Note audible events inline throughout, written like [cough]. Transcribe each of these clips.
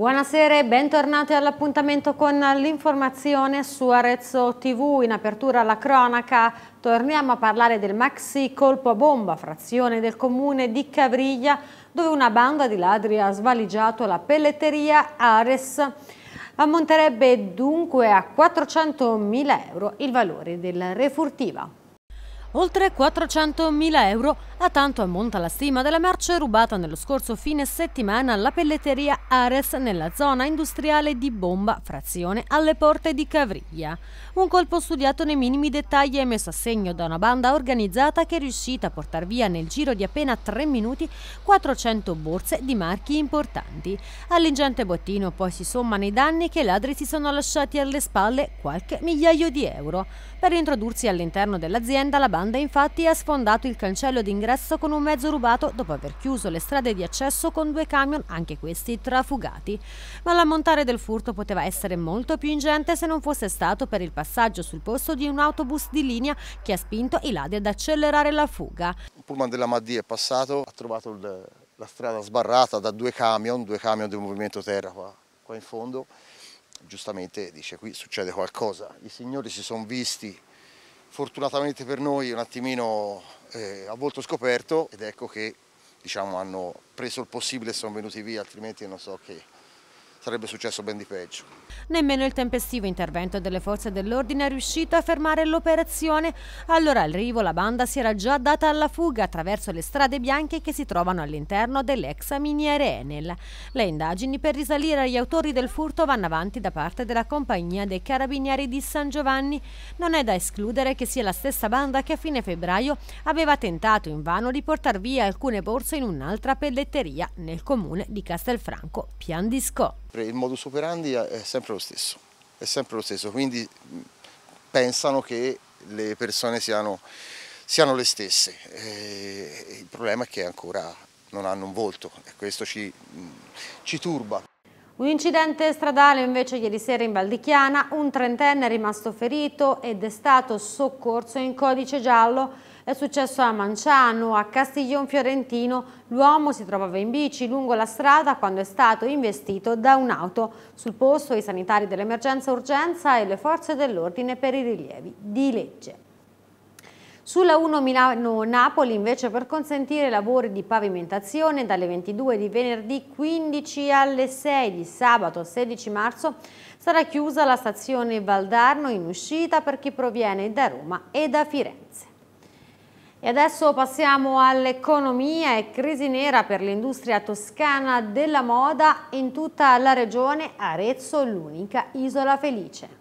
Buonasera e bentornati all'appuntamento con l'informazione su Arezzo TV. In apertura alla cronaca torniamo a parlare del maxi colpo a bomba, frazione del comune di Cavriglia, dove una banda di ladri ha svaligiato la pelletteria Ares. Ammonterebbe dunque a 400.000 euro il valore della refurtiva. Oltre 400.000 euro, a tanto ammonta la stima della merce rubata nello scorso fine settimana alla pelletteria Ares nella zona industriale di Bomba, frazione alle porte di Cavriglia. Un colpo studiato nei minimi dettagli e messo a segno da una banda organizzata che è riuscita a portare via nel giro di appena 3 minuti 400 borse di marchi importanti. All'ingente bottino poi si sommano i danni che i ladri si sono lasciati alle spalle qualche migliaio di euro. Per introdursi all'interno dell'azienda la banda Zolanda infatti ha sfondato il cancello d'ingresso con un mezzo rubato dopo aver chiuso le strade di accesso con due camion, anche questi trafugati. Ma l'ammontare del furto poteva essere molto più ingente se non fosse stato per il passaggio sul posto di un autobus di linea che ha spinto i ladri ad accelerare la fuga. Il pullman della Maddi è passato, ha trovato il, la strada sbarrata da due camion, due camion del Movimento Terra qua, qua in fondo. Giustamente dice qui succede qualcosa. I signori si sono visti fortunatamente per noi un attimino eh, a volto scoperto ed ecco che diciamo, hanno preso il possibile e sono venuti via, altrimenti non so che sarebbe successo ben di peggio. Nemmeno il tempestivo intervento delle forze dell'ordine è riuscito a fermare l'operazione. Allora al rivo la banda si era già data alla fuga attraverso le strade bianche che si trovano all'interno dell'ex miniere Enel. Le indagini per risalire agli autori del furto vanno avanti da parte della compagnia dei carabinieri di San Giovanni. Non è da escludere che sia la stessa banda che a fine febbraio aveva tentato invano di portare via alcune borse in un'altra pelletteria nel comune di Castelfranco, Piandisco. Il modus operandi è sempre lo stesso, è sempre lo stesso, quindi pensano che le persone siano, siano le stesse. E eh, il problema è che ancora non hanno un volto e questo ci, ci turba. Un incidente stradale invece ieri sera in Valdichiana, un trentenne è rimasto ferito ed è stato soccorso in codice giallo. È successo a Manciano, a Castiglion Fiorentino. L'uomo si trovava in bici lungo la strada quando è stato investito da un'auto. Sul posto i sanitari dell'emergenza urgenza e le forze dell'ordine per i rilievi di legge. Sulla 1 Milano-Napoli invece per consentire lavori di pavimentazione dalle 22 di venerdì 15 alle 6 di sabato 16 marzo sarà chiusa la stazione Valdarno in uscita per chi proviene da Roma e da Firenze. E adesso passiamo all'economia e crisi nera per l'industria toscana della moda in tutta la regione Arezzo, l'unica isola felice.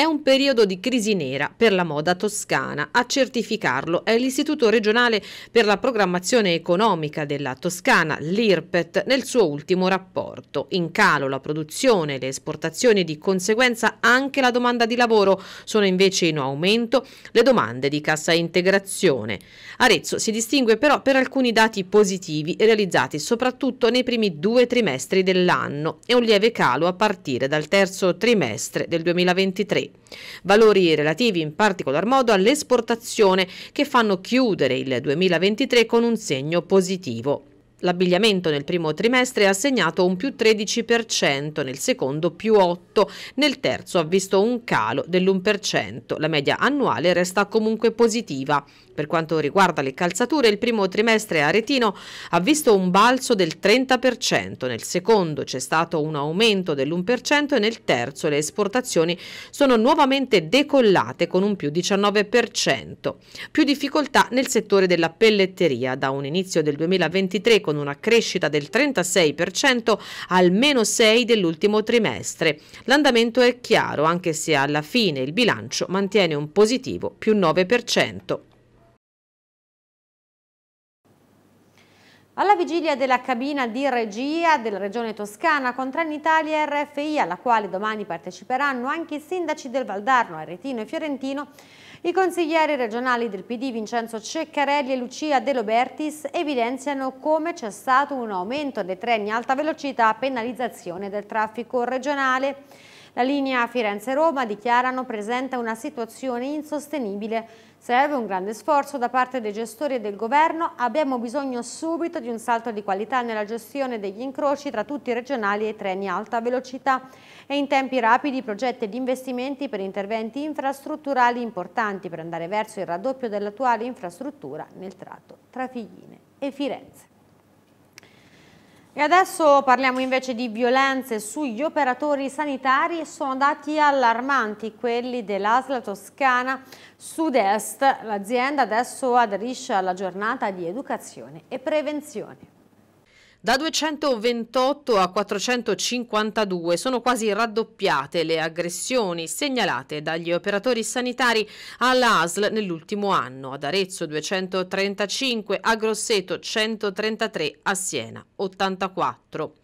È un periodo di crisi nera per la moda toscana. A certificarlo è l'Istituto regionale per la programmazione economica della Toscana, l'IRPET, nel suo ultimo rapporto. In calo la produzione, le esportazioni e di conseguenza anche la domanda di lavoro. Sono invece in aumento le domande di cassa integrazione. Arezzo si distingue però per alcuni dati positivi realizzati soprattutto nei primi due trimestri dell'anno e un lieve calo a partire dal terzo trimestre del 2023 valori. relativi in particolar modo all'esportazione che fanno chiudere il 2023 con un segno positivo. L'abbigliamento nel primo trimestre ha segnato un più 13%, nel secondo più 8%, nel terzo ha visto un calo dell'1%. La media annuale resta comunque positiva. Per quanto riguarda le calzature, il primo trimestre aretino ha visto un balzo del 30%, nel secondo c'è stato un aumento dell'1% e nel terzo le esportazioni sono nuovamente decollate con un più 19%. Più difficoltà nel settore della pelletteria, da un inizio del 2023 con una crescita del 36% al meno 6 dell'ultimo trimestre. L'andamento è chiaro anche se alla fine il bilancio mantiene un positivo più 9%. Alla vigilia della cabina di regia della Regione Toscana con Trenitalia e RFI, alla quale domani parteciperanno anche i sindaci del Valdarno, Aretino e Fiorentino, i consiglieri regionali del PD Vincenzo Ceccarelli e Lucia De Lobertis evidenziano come c'è stato un aumento dei treni a alta velocità a penalizzazione del traffico regionale. La linea Firenze-Roma, dichiarano, presenta una situazione insostenibile. Serve un grande sforzo da parte dei gestori e del governo. Abbiamo bisogno subito di un salto di qualità nella gestione degli incroci tra tutti i regionali e i treni a alta velocità e in tempi rapidi progetti ed investimenti per interventi infrastrutturali importanti per andare verso il raddoppio dell'attuale infrastruttura nel tratto tra Figline e Firenze. E adesso parliamo invece di violenze sugli operatori sanitari, sono dati allarmanti quelli dell'Asla Toscana Sud-Est. L'azienda adesso aderisce alla giornata di educazione e prevenzione. Da 228 a 452 sono quasi raddoppiate le aggressioni segnalate dagli operatori sanitari all'ASL nell'ultimo anno, ad Arezzo 235, a Grosseto 133, a Siena 84.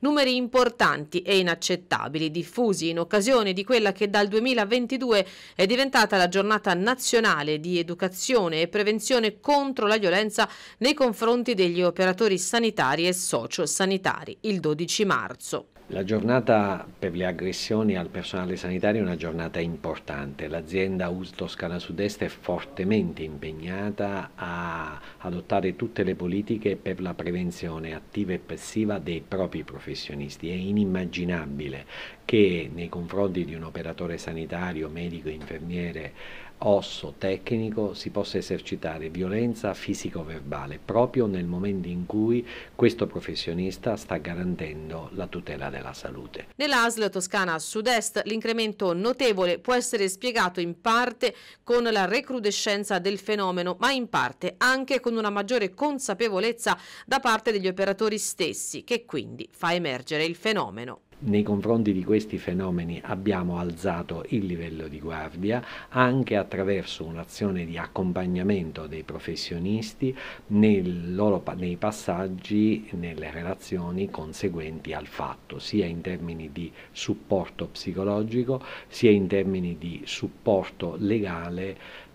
Numeri importanti e inaccettabili diffusi in occasione di quella che dal 2022 è diventata la giornata nazionale di educazione e prevenzione contro la violenza nei confronti degli operatori sanitari e sociali sociosanitari il 12 marzo. La giornata per le aggressioni al personale sanitario è una giornata importante. L'azienda US Toscana Sud-Est è fortemente impegnata a adottare tutte le politiche per la prevenzione attiva e passiva dei propri professionisti. È inimmaginabile che nei confronti di un operatore sanitario, medico, infermiere, osso tecnico si possa esercitare violenza fisico-verbale proprio nel momento in cui questo professionista sta garantendo la tutela della salute. Nell'ASL Toscana Sud-Est l'incremento notevole può essere spiegato in parte con la recrudescenza del fenomeno, ma in parte anche con una maggiore consapevolezza da parte degli operatori stessi, che quindi fa emergere il fenomeno nei confronti di questi fenomeni abbiamo alzato il livello di guardia anche attraverso un'azione di accompagnamento dei professionisti loro, nei passaggi, nelle relazioni conseguenti al fatto, sia in termini di supporto psicologico sia in termini di supporto legale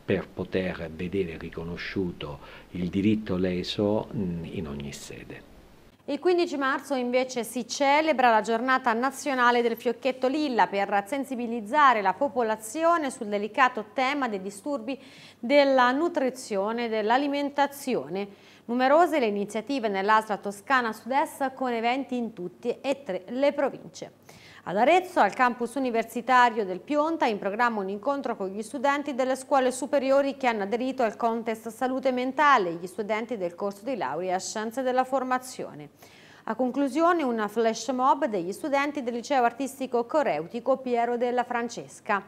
per poter vedere riconosciuto il diritto leso in ogni sede. Il 15 marzo invece si celebra la giornata nazionale del fiocchetto lilla per sensibilizzare la popolazione sul delicato tema dei disturbi della nutrizione e dell'alimentazione. Numerose le iniziative nell'Asla Toscana Sud-Est con eventi in tutte e tre le province. Ad Arezzo, al campus universitario del Pionta, in programma un incontro con gli studenti delle scuole superiori che hanno aderito al contest salute mentale, gli studenti del corso di laurea scienze della formazione. A conclusione una flash mob degli studenti del liceo artistico coreutico Piero della Francesca.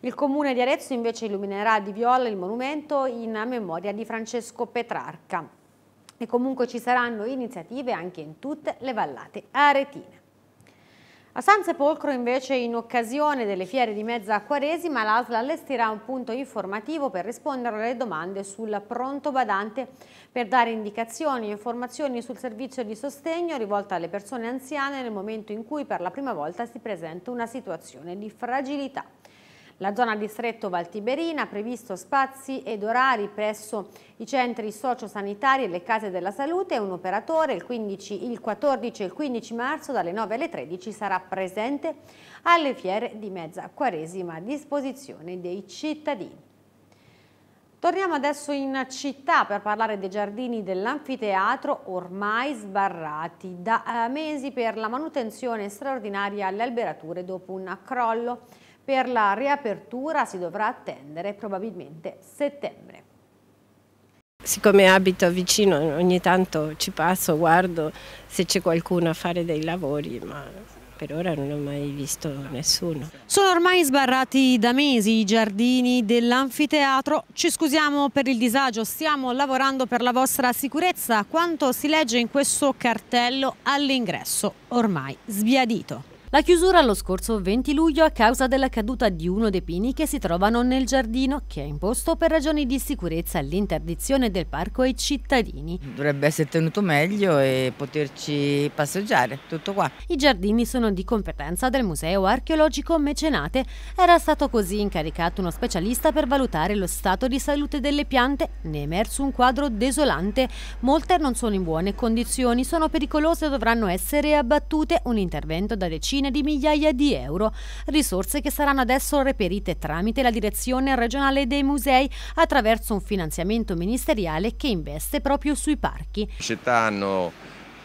Il comune di Arezzo invece illuminerà di viola il monumento in memoria di Francesco Petrarca. E comunque ci saranno iniziative anche in tutte le vallate aretine. A San Sepolcro invece in occasione delle fiere di mezza quaresima l'ASL allestirà un punto informativo per rispondere alle domande sul pronto badante per dare indicazioni e informazioni sul servizio di sostegno rivolto alle persone anziane nel momento in cui per la prima volta si presenta una situazione di fragilità. La zona distretto Valtiberina ha previsto spazi ed orari presso i centri sociosanitari e le case della salute. Un operatore il, 15, il 14 e il 15 marzo dalle 9 alle 13 sarà presente alle fiere di mezza quaresima a disposizione dei cittadini. Torniamo adesso in città per parlare dei giardini dell'anfiteatro ormai sbarrati da eh, mesi per la manutenzione straordinaria alle alberature dopo un crollo per la riapertura si dovrà attendere probabilmente settembre. Siccome abito vicino, ogni tanto ci passo, guardo se c'è qualcuno a fare dei lavori, ma per ora non ho mai visto nessuno. Sono ormai sbarrati da mesi i giardini dell'anfiteatro. Ci scusiamo per il disagio, stiamo lavorando per la vostra sicurezza. Quanto si legge in questo cartello all'ingresso, ormai sbiadito. La chiusura lo scorso 20 luglio a causa della caduta di uno dei pini che si trovano nel giardino, che ha imposto per ragioni di sicurezza l'interdizione del parco ai cittadini. Dovrebbe essere tenuto meglio e poterci passeggiare, tutto qua. I giardini sono di competenza del Museo Archeologico Mecenate. Era stato così incaricato uno specialista per valutare lo stato di salute delle piante. Ne è emerso un quadro desolante. Molte non sono in buone condizioni, sono pericolose e dovranno essere abbattute. Un intervento da decine decine di migliaia di euro, risorse che saranno adesso reperite tramite la direzione regionale dei musei attraverso un finanziamento ministeriale che investe proprio sui parchi. Le città hanno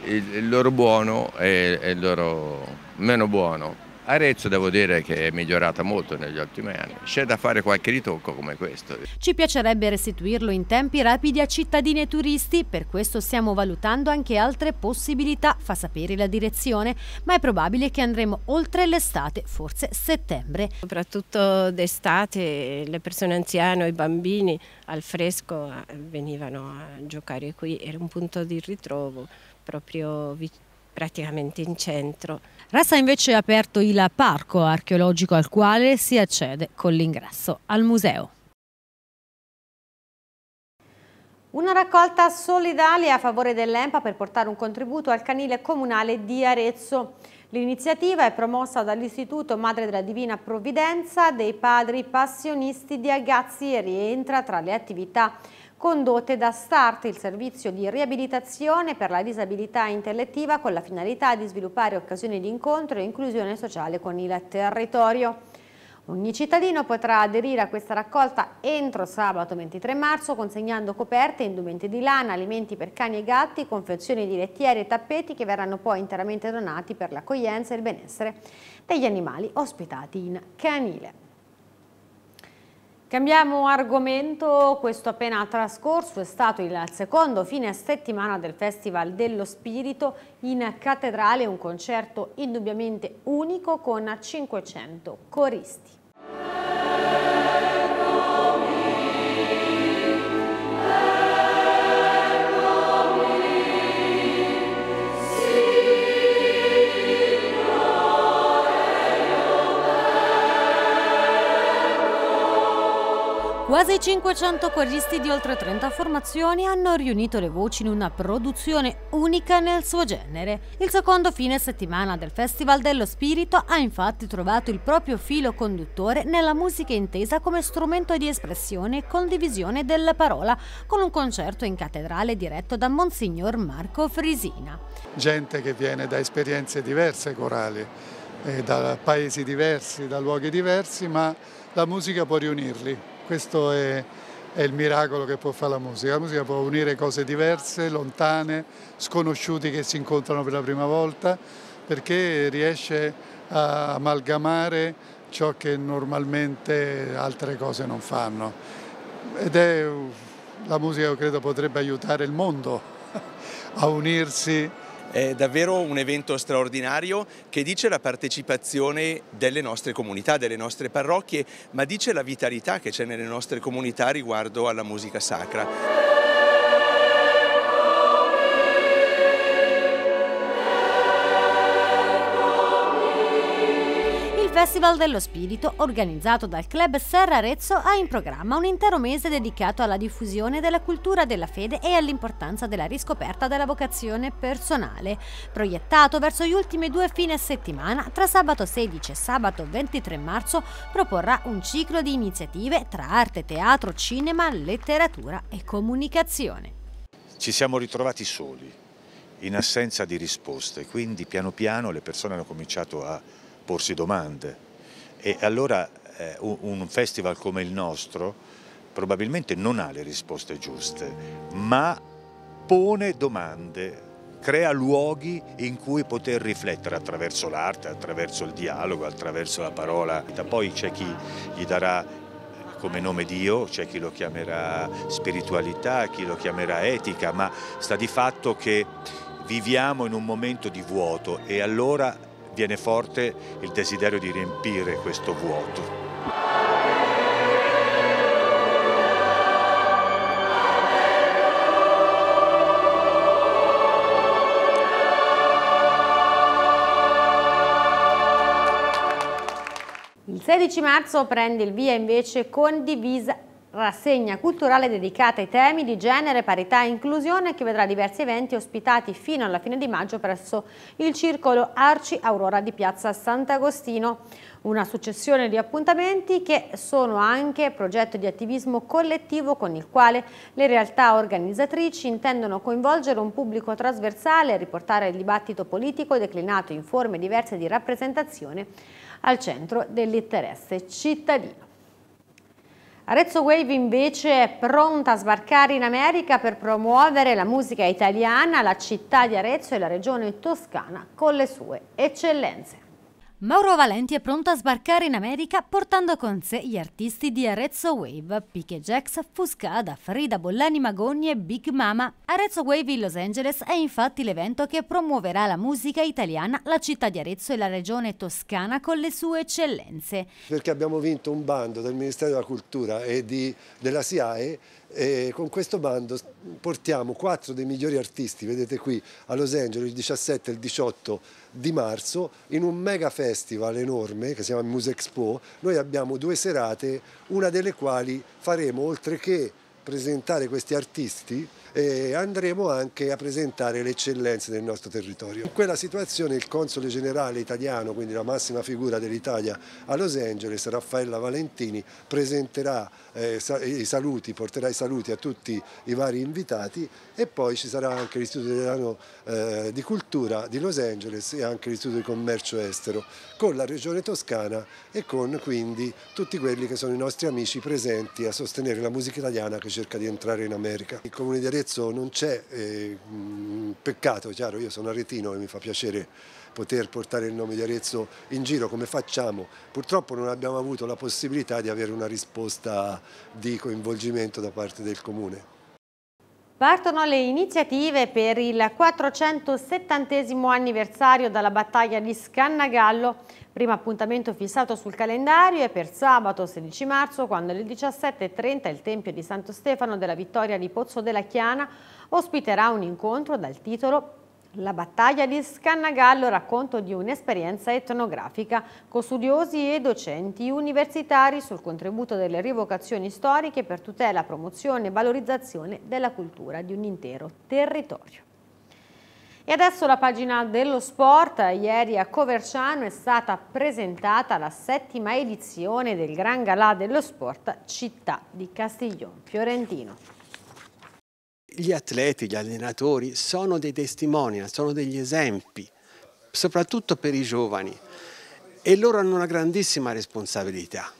il, il loro buono e il loro meno buono Arezzo devo dire che è migliorata molto negli ultimi anni, c'è da fare qualche ritocco come questo. Ci piacerebbe restituirlo in tempi rapidi a cittadini e turisti, per questo stiamo valutando anche altre possibilità, fa sapere la direzione, ma è probabile che andremo oltre l'estate, forse settembre. Soprattutto d'estate le persone anziane o i bambini al fresco eh, venivano a giocare qui, era un punto di ritrovo proprio vicino praticamente in centro. Resta invece aperto il parco archeologico al quale si accede con l'ingresso al museo. Una raccolta solidale a favore dell'EMPA per portare un contributo al canile comunale di Arezzo. L'iniziativa è promossa dall'Istituto Madre della Divina Provvidenza dei Padri Passionisti di Agazzi e rientra tra le attività condotte da START, il servizio di riabilitazione per la disabilità intellettiva con la finalità di sviluppare occasioni di incontro e inclusione sociale con il territorio. Ogni cittadino potrà aderire a questa raccolta entro sabato 23 marzo consegnando coperte, indumenti di lana, alimenti per cani e gatti, confezioni di lettieri e tappeti che verranno poi interamente donati per l'accoglienza e il benessere degli animali ospitati in canile. Cambiamo argomento, questo appena trascorso è stato il secondo fine settimana del Festival dello Spirito in Cattedrale, un concerto indubbiamente unico con 500 coristi. Quasi 500 coristi di oltre 30 formazioni hanno riunito le voci in una produzione unica nel suo genere. Il secondo fine settimana del Festival dello Spirito ha infatti trovato il proprio filo conduttore nella musica intesa come strumento di espressione e condivisione della parola, con un concerto in cattedrale diretto da Monsignor Marco Frisina. Gente che viene da esperienze diverse corali, eh, da paesi diversi, da luoghi diversi, ma la musica può riunirli. Questo è, è il miracolo che può fare la musica. La musica può unire cose diverse, lontane, sconosciuti che si incontrano per la prima volta, perché riesce a amalgamare ciò che normalmente altre cose non fanno. Ed è la musica, io credo, potrebbe aiutare il mondo [laughs] a unirsi è davvero un evento straordinario che dice la partecipazione delle nostre comunità, delle nostre parrocchie, ma dice la vitalità che c'è nelle nostre comunità riguardo alla musica sacra. Festival dello Spirito, organizzato dal Club Serra Arezzo, ha in programma un intero mese dedicato alla diffusione della cultura della fede e all'importanza della riscoperta della vocazione personale, proiettato verso gli ultimi due fine settimana, tra sabato 16 e sabato 23 marzo, proporrà un ciclo di iniziative tra arte, teatro, cinema, letteratura e comunicazione. Ci siamo ritrovati soli, in assenza di risposte, quindi piano piano le persone hanno cominciato a porsi domande e allora eh, un festival come il nostro probabilmente non ha le risposte giuste, ma pone domande crea luoghi in cui poter riflettere attraverso l'arte, attraverso il dialogo, attraverso la parola. Poi c'è chi gli darà come nome Dio, c'è chi lo chiamerà spiritualità, chi lo chiamerà etica, ma sta di fatto che viviamo in un momento di vuoto e allora viene forte il desiderio di riempire questo vuoto. Il 16 marzo prende il via invece Condivisa rassegna culturale dedicata ai temi di genere, parità e inclusione che vedrà diversi eventi ospitati fino alla fine di maggio presso il circolo Arci Aurora di Piazza Sant'Agostino. Una successione di appuntamenti che sono anche progetto di attivismo collettivo con il quale le realtà organizzatrici intendono coinvolgere un pubblico trasversale e riportare il dibattito politico declinato in forme diverse di rappresentazione al centro dell'interesse cittadino. Arezzo Wave invece è pronta a sbarcare in America per promuovere la musica italiana, la città di Arezzo e la regione toscana con le sue eccellenze. Mauro Valenti è pronto a sbarcare in America portando con sé gli artisti di Arezzo Wave, Pique Jax, Fuscada, Frida Bollani Magogni e Big Mama. Arezzo Wave in Los Angeles è infatti l'evento che promuoverà la musica italiana, la città di Arezzo e la regione toscana con le sue eccellenze. Perché abbiamo vinto un bando del Ministero della Cultura e di, della SIAE e con questo bando portiamo quattro dei migliori artisti, vedete qui a Los Angeles il 17 e il 18 di marzo, in un mega festival enorme che si chiama Music Expo, noi abbiamo due serate, una delle quali faremo oltre che presentare questi artisti e andremo anche a presentare le eccellenze del nostro territorio. In quella situazione il console generale italiano, quindi la massima figura dell'Italia a Los Angeles, Raffaella Valentini, presenterà eh, i saluti, porterà i saluti a tutti i vari invitati e poi ci sarà anche l'Istituto Italiano eh, di Cultura di Los Angeles e anche l'Istituto di Commercio Estero con la Regione Toscana e con quindi tutti quelli che sono i nostri amici presenti a sostenere la musica italiana che ci cerca di entrare in America. Il comune di Arezzo non c'è, eh, mm, peccato, chiaro, io sono aretino e mi fa piacere poter portare il nome di Arezzo in giro come facciamo. Purtroppo non abbiamo avuto la possibilità di avere una risposta di coinvolgimento da parte del comune. Partono le iniziative per il 470 anniversario della battaglia di Scannagallo Primo appuntamento fissato sul calendario è per sabato 16 marzo quando alle 17.30 il Tempio di Santo Stefano della Vittoria di Pozzo della Chiana ospiterà un incontro dal titolo la battaglia di Scannagallo racconto di un'esperienza etnografica con studiosi e docenti universitari sul contributo delle rivocazioni storiche per tutela, promozione e valorizzazione della cultura di un intero territorio. E adesso la pagina dello sport. Ieri a Coverciano è stata presentata la settima edizione del Gran Galà dello Sport Città di Castiglione Fiorentino. Gli atleti, gli allenatori sono dei testimonial, sono degli esempi, soprattutto per i giovani e loro hanno una grandissima responsabilità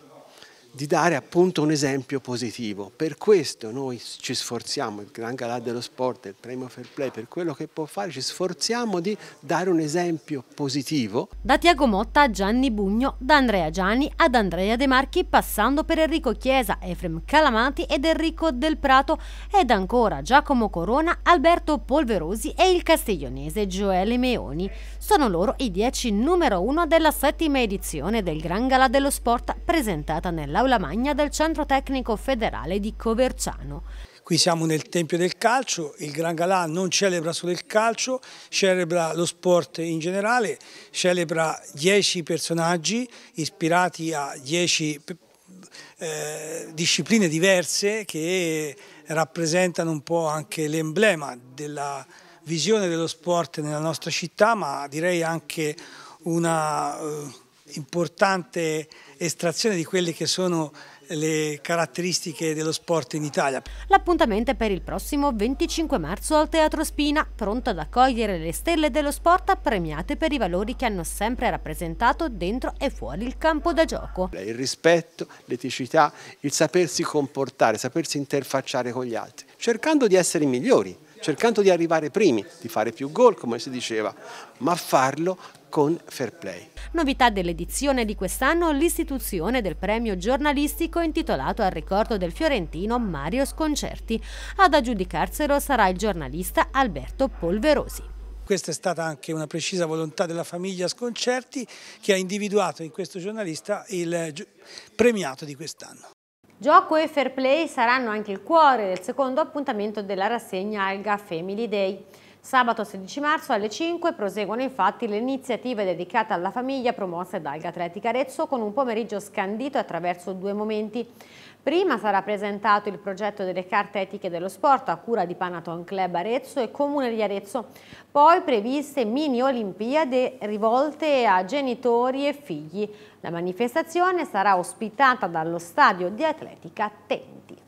di dare appunto un esempio positivo. Per questo noi ci sforziamo, il Gran Galà dello Sport, il Premio Fair Play, per quello che può fare, ci sforziamo di dare un esempio positivo. Da Tiago Motta a Gianni Bugno, da Andrea Gianni ad Andrea De Marchi, passando per Enrico Chiesa, Efrem Calamati ed Enrico Del Prato, ed ancora Giacomo Corona, Alberto Polverosi e il castiglionese Gioele Meoni. Sono loro i 10 numero uno della settima edizione del Gran Galà dello Sport presentata nell'aula aula magna del Centro Tecnico Federale di Coverciano. Qui siamo nel Tempio del Calcio, il Gran Galà non celebra solo il calcio, celebra lo sport in generale, celebra dieci personaggi ispirati a dieci eh, discipline diverse che rappresentano un po' anche l'emblema della visione dello sport nella nostra città, ma direi anche una... Eh, importante estrazione di quelle che sono le caratteristiche dello sport in Italia. L'appuntamento è per il prossimo 25 marzo al Teatro Spina, pronto ad accogliere le stelle dello sport premiate per i valori che hanno sempre rappresentato dentro e fuori il campo da gioco. Il rispetto, l'eticità, il sapersi comportare, sapersi interfacciare con gli altri, cercando di essere migliori cercando di arrivare primi, di fare più gol come si diceva, ma farlo con fair play. Novità dell'edizione di quest'anno l'istituzione del premio giornalistico intitolato al ricordo del fiorentino Mario Sconcerti. Ad aggiudicarselo sarà il giornalista Alberto Polverosi. Questa è stata anche una precisa volontà della famiglia Sconcerti che ha individuato in questo giornalista il premiato di quest'anno. Gioco e fair play saranno anche il cuore del secondo appuntamento della rassegna Alga Family Day. Sabato 16 marzo alle 5 proseguono infatti le iniziative dedicate alla famiglia promosse dal Alga Atletica Arezzo con un pomeriggio scandito attraverso due momenti. Prima sarà presentato il progetto delle carte etiche dello sport a cura di Panaton Club Arezzo e Comune di Arezzo, poi previste mini olimpiade rivolte a genitori e figli. La manifestazione sarà ospitata dallo stadio di Atletica Tenti.